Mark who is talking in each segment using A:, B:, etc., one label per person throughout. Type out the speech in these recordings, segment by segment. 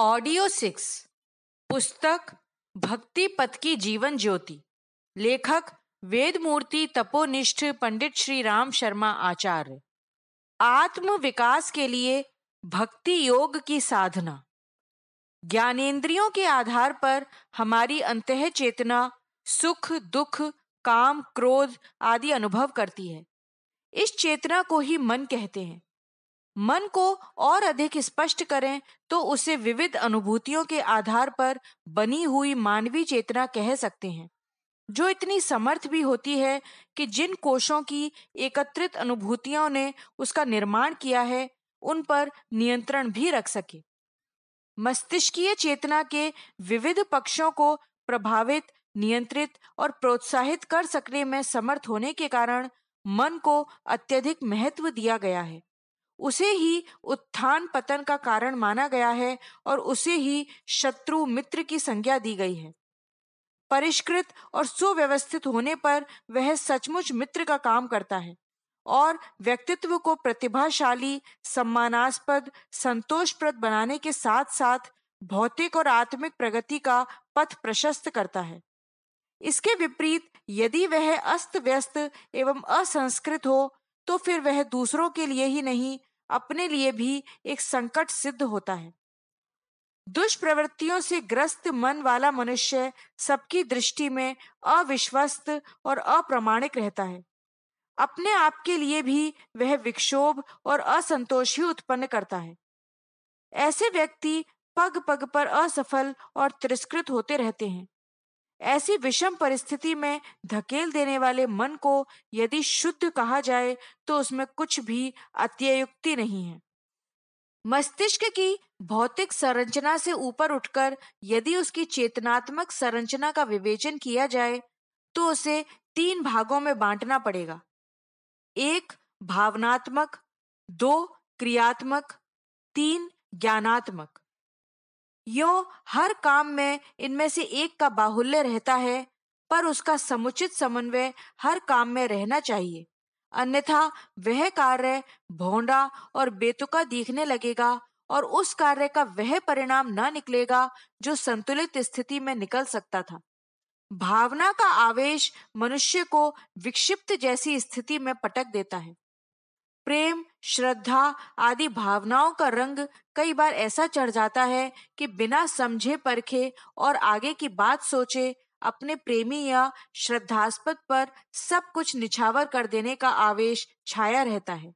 A: audio six पुस्तक भक्ति पथ की जीवन ज्योति लेखक वेदमूर्ति तपोनिष्ठ पंडित श्री राम शर्मा आचार्य आत्म विकास के लिए भक्ति योग की साधना ज्ञानेन्द्रियों के आधार पर हमारी अंत चेतना सुख दुख काम क्रोध आदि अनुभव करती है इस चेतना को ही मन कहते हैं मन को और अधिक स्पष्ट करें तो उसे विविध अनुभूतियों के आधार पर बनी हुई मानवीय चेतना कह सकते हैं जो इतनी समर्थ भी होती है कि जिन कोशों की एकत्रित अनुभूतियों ने उसका निर्माण किया है उन पर नियंत्रण भी रख सके मस्तिष्कीय चेतना के विविध पक्षों को प्रभावित नियंत्रित और प्रोत्साहित कर सकने में समर्थ होने के कारण मन को अत्यधिक महत्व दिया गया है उसे ही उत्थान पतन का कारण माना गया है और उसे ही शत्रु मित्र की संज्ञा दी गई है परिष्कृत और सुव्यवस्थित होने पर वह सचमुच मित्र का काम करता है और व्यक्तित्व को प्रतिभाशाली सम्मानास्पद संतोषप्रद बनाने के साथ साथ भौतिक और आत्मिक प्रगति का पथ प्रशस्त करता है इसके विपरीत यदि वह अस्त व्यस्त एवं असंस्कृत हो तो फिर वह दूसरों के लिए ही नहीं अपने लिए भी एक संकट सिद्ध होता है दुष्प्रवृत्तियों से ग्रस्त मन वाला मनुष्य सबकी दृष्टि में अविश्वस्त और अप्रमाणिक रहता है अपने आप के लिए भी वह विक्षोभ और असंतोष ही उत्पन्न करता है ऐसे व्यक्ति पग पग पर असफल और तिरस्कृत होते रहते हैं ऐसी विषम परिस्थिति में धकेल देने वाले मन को यदि शुद्ध कहा जाए तो उसमें कुछ भी अत्ययुक्ति नहीं है मस्तिष्क की भौतिक संरचना से ऊपर उठकर यदि उसकी चेतनात्मक संरचना का विवेचन किया जाए तो उसे तीन भागों में बांटना पड़ेगा एक भावनात्मक दो क्रियात्मक तीन ज्ञानात्मक यो हर काम में इनमें से एक का बाहुल्य रहता है पर उसका समुचित समन्वय हर काम में रहना चाहिए अन्यथा वह कार्य भोंडा और बेतुका दिखने लगेगा और उस कार्य का वह परिणाम न निकलेगा जो संतुलित स्थिति में निकल सकता था भावना का आवेश मनुष्य को विक्षिप्त जैसी स्थिति में पटक देता है प्रेम श्रद्धा आदि भावनाओं का रंग कई बार ऐसा चढ़ जाता है कि बिना समझे परखे और आगे की बात सोचे अपने प्रेमी या श्रद्धास्पद पर सब कुछ निछावर कर देने का आवेश छाया रहता है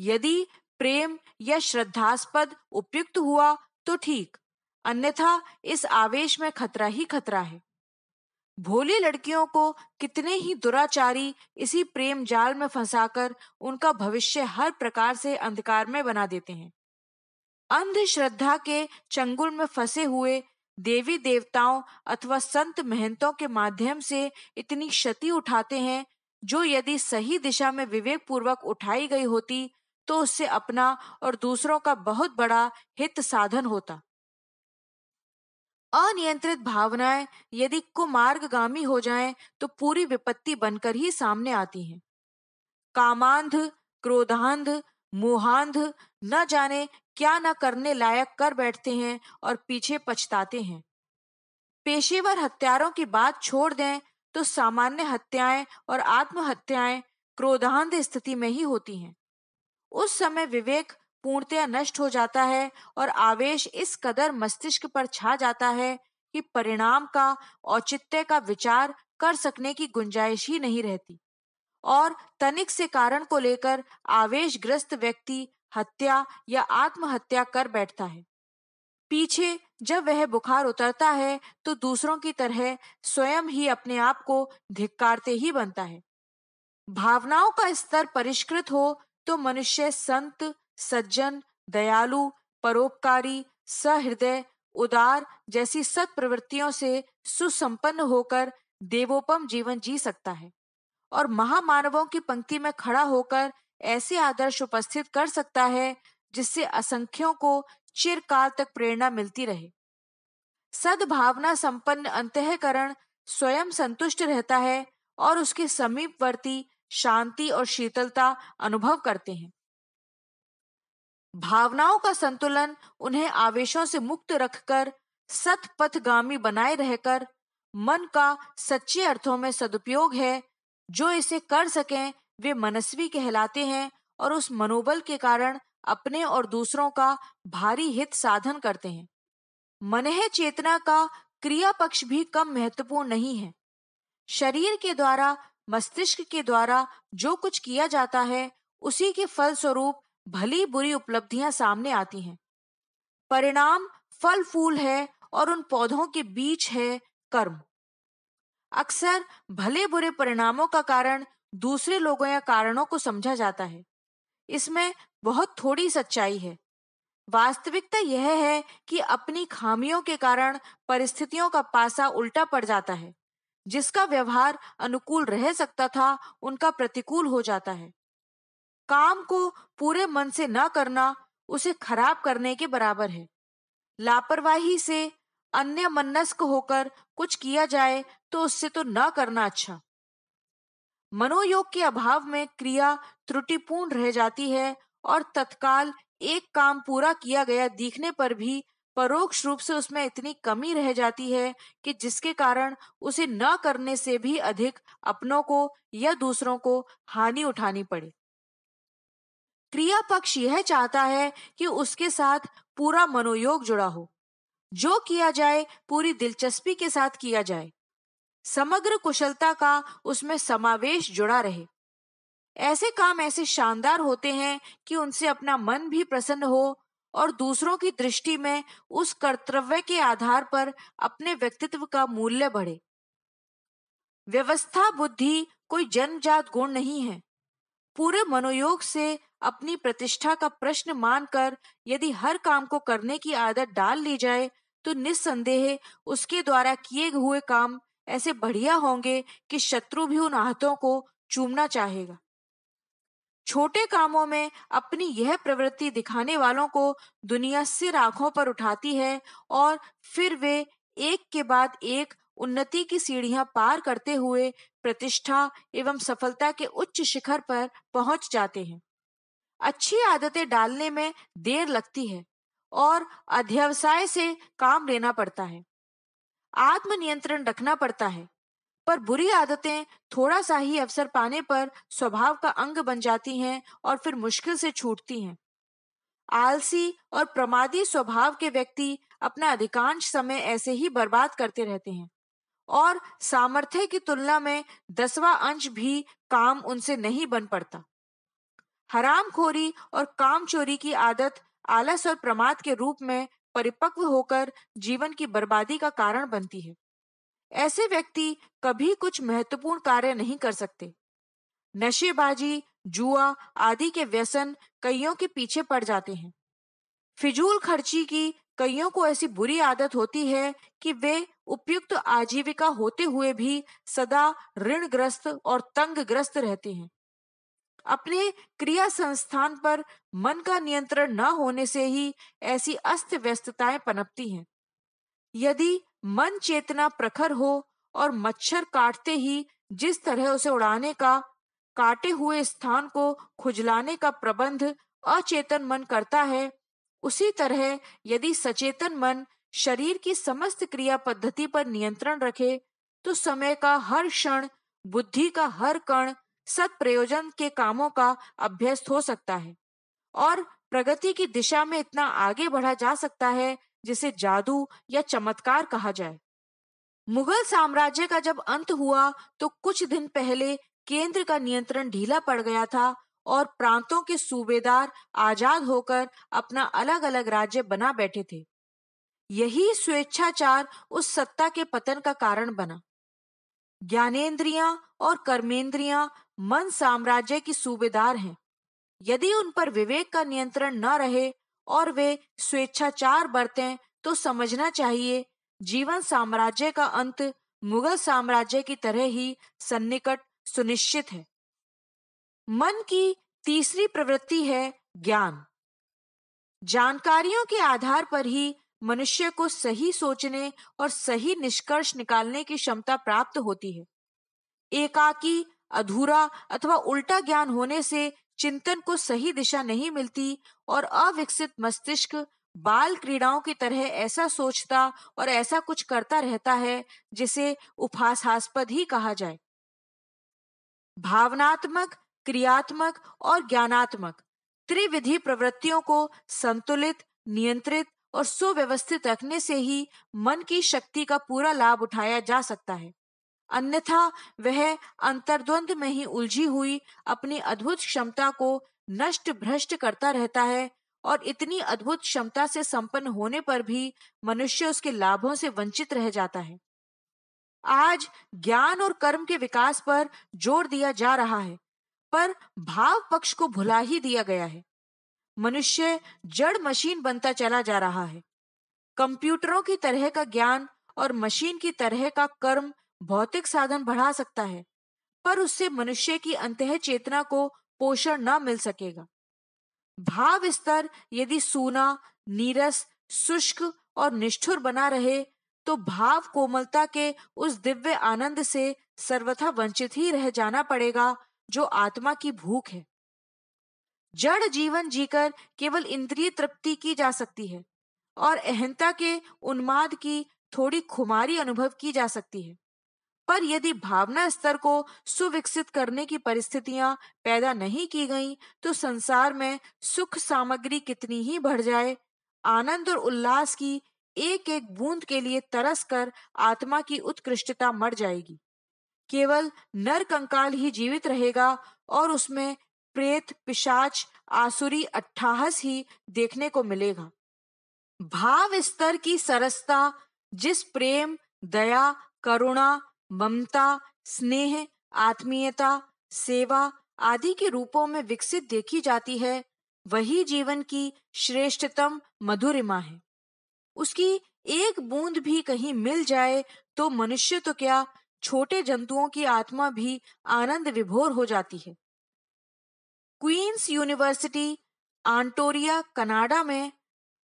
A: यदि प्रेम या श्रद्धास्पद उपयुक्त हुआ तो ठीक अन्यथा इस आवेश में खतरा ही खतरा है भोली लड़कियों को कितने ही दुराचारी इसी प्रेम जाल में फंसाकर उनका भविष्य हर प्रकार से अंधकार में बना देते हैं अंधश्रद्धा के चंगुल में फंसे हुए देवी देवताओं अथवा संत महंतों के माध्यम से इतनी क्षति उठाते हैं जो यदि सही दिशा में विवेक पूर्वक उठाई गई होती तो उससे अपना और दूसरों का बहुत बड़ा हित साधन होता अनियंत्रित भावनाएं यदि कुमार्गामी हो जाएं तो पूरी विपत्ति बनकर ही सामने आती हैं कामांध क्रोधांध मोहांध न जाने क्या न करने लायक कर बैठते हैं और पीछे पछताते हैं पेशेवर हत्यारों की बात छोड़ दें तो सामान्य हत्याएं और आत्महत्याएं क्रोधांध स्थिति में ही होती हैं उस समय विवेक पूर्णतया नष्ट हो जाता है और आवेश इस कदर मस्तिष्क पर छा जाता है कि परिणाम का औचित्य का विचार कर सकने की गुंजाइश ही नहीं रहती और तनिक से कारण को लेकर ग्रस्त व्यक्ति हत्या या आत्महत्या कर बैठता है पीछे जब वह बुखार उतरता है तो दूसरों की तरह स्वयं ही अपने आप को धिक्कारते ही बनता है भावनाओं का स्तर परिष्कृत हो तो मनुष्य संत सज्जन दयालु परोपकारी सहृदय उदार जैसी सत प्रवृत्तियों से सुसंपन्न होकर देवोपम जीवन जी सकता है और महामानवों की पंक्ति में खड़ा होकर ऐसे आदर्श उपस्थित कर सकता है जिससे असंख्यों को चिरकाल तक प्रेरणा मिलती रहे सद्भावना संपन्न अंतकरण स्वयं संतुष्ट रहता है और उसके समीपवर्ती शांति और शीतलता अनुभव करते हैं भावनाओं का संतुलन उन्हें आवेशों से मुक्त रखकर सत पथगामी बनाए रहकर मन का सच्चे अर्थों में सदुपयोग है जो इसे कर सकें वे मनस्वी कहलाते हैं और उस मनोबल के कारण अपने और दूसरों का भारी हित साधन करते हैं मनह चेतना का क्रिया पक्ष भी कम महत्वपूर्ण नहीं है शरीर के द्वारा मस्तिष्क के द्वारा जो कुछ किया जाता है उसी के फलस्वरूप भली बुरी उपलब्धियां सामने आती हैं परिणाम फल फूल है और उन पौधों के बीच है कर्म अक्सर भले बुरे परिणामों का कारण दूसरे लोगों या कारणों को समझा जाता है इसमें बहुत थोड़ी सच्चाई है वास्तविकता यह है कि अपनी खामियों के कारण परिस्थितियों का पासा उल्टा पड़ जाता है जिसका व्यवहार अनुकूल रह सकता था उनका प्रतिकूल हो जाता है काम को पूरे मन से न करना उसे खराब करने के बराबर है लापरवाही से अन्य मनस्क होकर कुछ किया जाए तो उससे तो न करना अच्छा मनोयोग के अभाव में क्रिया त्रुटिपूर्ण रह जाती है और तत्काल एक काम पूरा किया गया दिखने पर भी परोक्ष रूप से उसमें इतनी कमी रह जाती है कि जिसके कारण उसे न करने से भी अधिक अपनों को या दूसरों को हानि उठानी पड़े क्रिया पक्ष यह चाहता है कि उसके साथ पूरा मनोयोग जुड़ा हो जो किया जाए पूरी दिलचस्पी के साथ किया जाए समग्र कुशलता का उसमें समावेश जुड़ा रहे ऐसे काम ऐसे शानदार होते हैं कि उनसे अपना मन भी प्रसन्न हो और दूसरों की दृष्टि में उस कर्तव्य के आधार पर अपने व्यक्तित्व का मूल्य बढ़े व्यवस्था बुद्धि कोई जन्मजात गुण नहीं है पूरे मनोयोग से अपनी प्रतिष्ठा का प्रश्न मानकर यदि हर काम को करने की आदत डाल ली जाए तो निस्संदेह उसके द्वारा किए हुए काम ऐसे बढ़िया होंगे कि शत्रु भी उन आहतों को चूमना चाहेगा छोटे कामों में अपनी यह प्रवृत्ति दिखाने वालों को दुनिया सिर आंखों पर उठाती है और फिर वे एक के बाद एक उन्नति की सीढ़ियां पार करते हुए प्रतिष्ठा एवं सफलता के उच्च शिखर पर पहुंच जाते हैं अच्छी आदतें डालने में देर लगती है और अध्यवसाय से काम लेना पड़ता है आत्मनियंत्रण रखना पड़ता है पर बुरी आदतें थोड़ा सा ही अवसर पाने पर स्वभाव का अंग बन जाती हैं और फिर मुश्किल से छूटती हैं आलसी और प्रमादी स्वभाव के व्यक्ति अपना अधिकांश समय ऐसे ही बर्बाद करते रहते हैं और सामर्थ्य की तुलना में दसवा अंश भी काम उनसे नहीं बन पड़ता हराम खोरी और काम चोरी की आदत आलस और प्रमाद के रूप में परिपक्व होकर जीवन की बर्बादी का कारण बनती है ऐसे व्यक्ति कभी कुछ महत्वपूर्ण कार्य नहीं कर सकते नशेबाजी जुआ आदि के व्यसन कईयों के पीछे पड़ जाते हैं फिजूल खर्ची की कईयों को ऐसी बुरी आदत होती है कि वे उपयुक्त आजीविका होते हुए भी सदा ऋणग्रस्त और तंगग्रस्त रहते हैं अपने क्रिया संस्थान पर मन का नियंत्रण न होने से ही ऐसी अस्त व्यस्तताएं पनपती हैं यदि मन चेतना प्रखर हो और मच्छर काटते ही जिस तरह उसे उड़ाने का काटे हुए स्थान को खुजलाने का प्रबंध अचेतन मन करता है उसी तरह यदि सचेतन मन शरीर की समस्त क्रिया पद्धति पर नियंत्रण रखे तो समय का हर क्षण बुद्धि का हर कण सत प्रयोजन के कामों का अभ्यस्त हो सकता है और प्रगति की दिशा में इतना आगे बढ़ा जा सकता है जिसे जादू या चमत्कार कहा जाए मुगल साम्राज्य का जब अंत हुआ तो कुछ दिन पहले केंद्र का नियंत्रण ढीला पड़ गया था और प्रांतों के सूबेदार आजाद होकर अपना अलग अलग राज्य बना बैठे थे यही स्वेच्छाचार उस सत्ता के पतन का कारण बना ज्ञानेन्द्रियां और कर्मेंद्रियां मन साम्राज्य की सूबेदार हैं यदि उन पर विवेक का नियंत्रण न रहे और वे स्वेच्छाचार बरते तो समझना चाहिए जीवन साम्राज्य का अंत मुगल साम्राज्य की तरह ही सन्निकट सुनिश्चित है मन की तीसरी प्रवृत्ति है ज्ञान जानकारियों के आधार पर ही मनुष्य को सही सोचने और सही निष्कर्ष निकालने की क्षमता प्राप्त होती है एकाकी अधूरा अथवा उल्टा ज्ञान होने से चिंतन को सही दिशा नहीं मिलती और अविकसित मस्तिष्क बाल क्रीड़ाओं की तरह ऐसा सोचता और ऐसा कुछ करता रहता है जिसे उपहासास्पद ही कहा जाए भावनात्मक क्रियात्मक और ज्ञानात्मक त्रिविधि प्रवृत्तियों को संतुलित नियंत्रित और सुव्यवस्थित रखने से ही मन की शक्ति का पूरा लाभ उठाया जा सकता है अन्यथा वह अंतर्द्वंद में ही उलझी हुई अपनी अद्भुत क्षमता को नष्ट भ्रष्ट करता रहता है और इतनी अद्भुत क्षमता से संपन्न होने पर भी मनुष्य उसके लाभों से वंचित रह जाता है आज ज्ञान और कर्म के विकास पर जोर दिया जा रहा है पर भाव पक्ष को भुला ही दिया गया है मनुष्य जड़ मशीन बनता चला जा रहा है कंप्यूटरों की तरह का ज्ञान और मशीन की तरह का कर्म भौतिक साधन बढ़ा सकता है पर उससे मनुष्य की अंत चेतना को पोषण न मिल सकेगा भाव स्तर यदि सूना नीरस शुष्क और निष्ठुर बना रहे तो भाव कोमलता के उस दिव्य आनंद से सर्वथा वंचित ही रह जाना पड़ेगा जो आत्मा की भूख है जड़ जीवन जीकर केवल इंद्रिय तृप्ति की जा सकती है और अहंता के उन्माद की थोड़ी खुमारी अनुभव की जा सकती है पर यदि भावना स्तर को सुविकसित करने की परिस्थितियां पैदा नहीं की गईं, तो संसार में सुख सामग्री कितनी ही बढ़ जाए आनंद और उल्लास की एक एक बूंद के लिए तरस कर आत्मा की उत्कृष्टता मर जाएगी केवल नर कंकाल ही जीवित रहेगा और उसमें प्रेत पिशाच आसुरी अट्ठाहस ही देखने को मिलेगा भाव स्तर की सरसता जिस प्रेम दया करुणा ममता स्नेह आत्मीयता सेवा आदि के रूपों में विकसित देखी जाती है वही जीवन की श्रेष्ठतम मधुरिमा है उसकी एक बूंद भी कहीं मिल जाए तो मनुष्य तो क्या छोटे जंतुओं की आत्मा भी आनंद विभोर हो जाती है क्वींस यूनिवर्सिटी आंटोरिया कनाडा में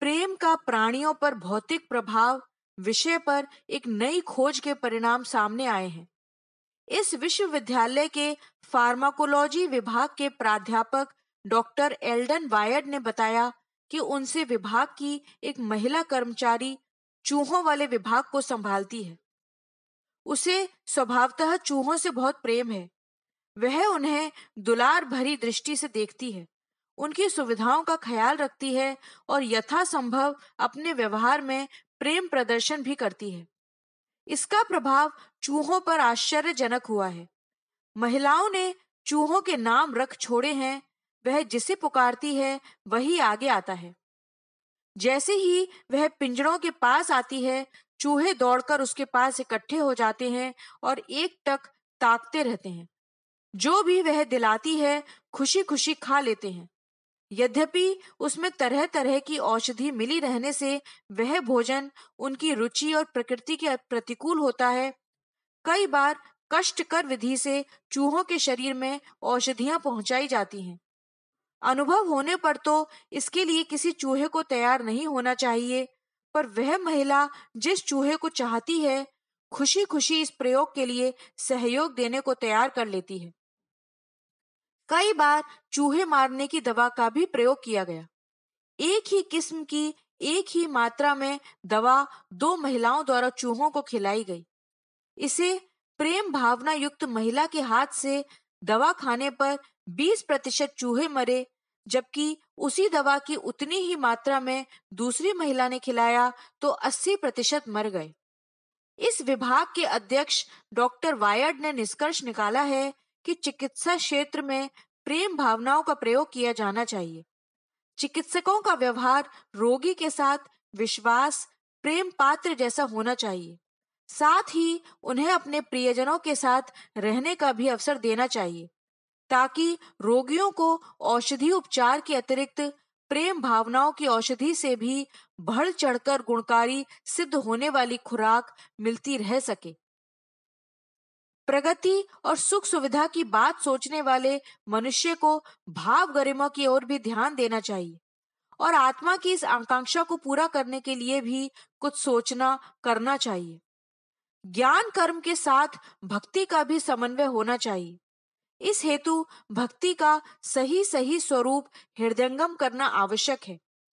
A: प्रेम का प्राणियों पर भौतिक प्रभाव विषय पर एक नई खोज के परिणाम सामने आए हैं इस विश्वविद्यालय के फार्माकोलॉजी विभाग के प्राध्यापक डॉक्टर एल्डन वायर्ड ने बताया कि उनसे विभाग की एक महिला कर्मचारी चूहों वाले विभाग को संभालती है उसे स्वभावतः चूहों से बहुत प्रेम है वह उन्हें दुलार भरी दृष्टि से देखती है उनकी सुविधाओं का ख्याल रखती है और यथासंभव अपने व्यवहार में प्रेम प्रदर्शन भी करती है इसका प्रभाव चूहों पर आश्चर्यजनक हुआ है महिलाओं ने चूहों के नाम रख छोड़े हैं वह जिसे पुकारती है वही आगे आता है जैसे ही वह पिंजड़ों के पास आती है चूहे दौड़कर उसके पास इकट्ठे हो जाते हैं और एक टक ताकते रहते हैं जो भी वह दिलाती है खुशी खुशी खा लेते हैं यद्यपि उसमें तरह तरह की औषधि मिली रहने से वह भोजन उनकी रुचि और प्रकृति के प्रतिकूल होता है कई बार कष्ट कर विधि से चूहों के शरीर में औषधियां पहुंचाई जाती हैं अनुभव होने पर तो इसके लिए किसी चूहे को तैयार नहीं होना चाहिए पर वह महिला जिस चूहे को चाहती है खुशी खुशी इस प्रयोग के लिए सहयोग देने को तैयार कर लेती है कई बार चूहे मारने की दवा का भी प्रयोग किया गया एक ही किस्म की एक ही मात्रा में दवा दो महिलाओं द्वारा चूहों को खिलाई गई इसे प्रेम भावना युक्त महिला के हाथ से दवा खाने पर 20 प्रतिशत चूहे मरे जबकि उसी दवा की उतनी ही मात्रा में दूसरी महिला ने खिलाया तो 80 प्रतिशत मर गए इस विभाग के अध्यक्ष डॉक्टर वायर्ड ने निष्कर्ष निकाला है कि चिकित्सा क्षेत्र में प्रेम भावनाओं का प्रयोग किया जाना चाहिए चिकित्सकों का व्यवहार रोगी के साथ विश्वास प्रेम पात्र जैसा होना चाहिए साथ ही उन्हें अपने प्रियजनों के साथ रहने का भी अवसर देना चाहिए ताकि रोगियों को औषधि उपचार के अतिरिक्त प्रेम भावनाओं की औषधि से भी बढ़ चढ़कर गुणकारी सिद्ध होने वाली खुराक मिलती रह सके प्रगति और सुख सुविधा की बात सोचने वाले मनुष्य को भाव गरिमा की ओर भी ध्यान देना चाहिए और आत्मा की इस आकांक्षा को पूरा करने के लिए भी कुछ सोचना करना चाहिए ज्ञान कर्म के साथ भक्ति का भी समन्वय होना चाहिए इस हेतु भक्ति का सही सही स्वरूप हृदयंगम करना आवश्यक है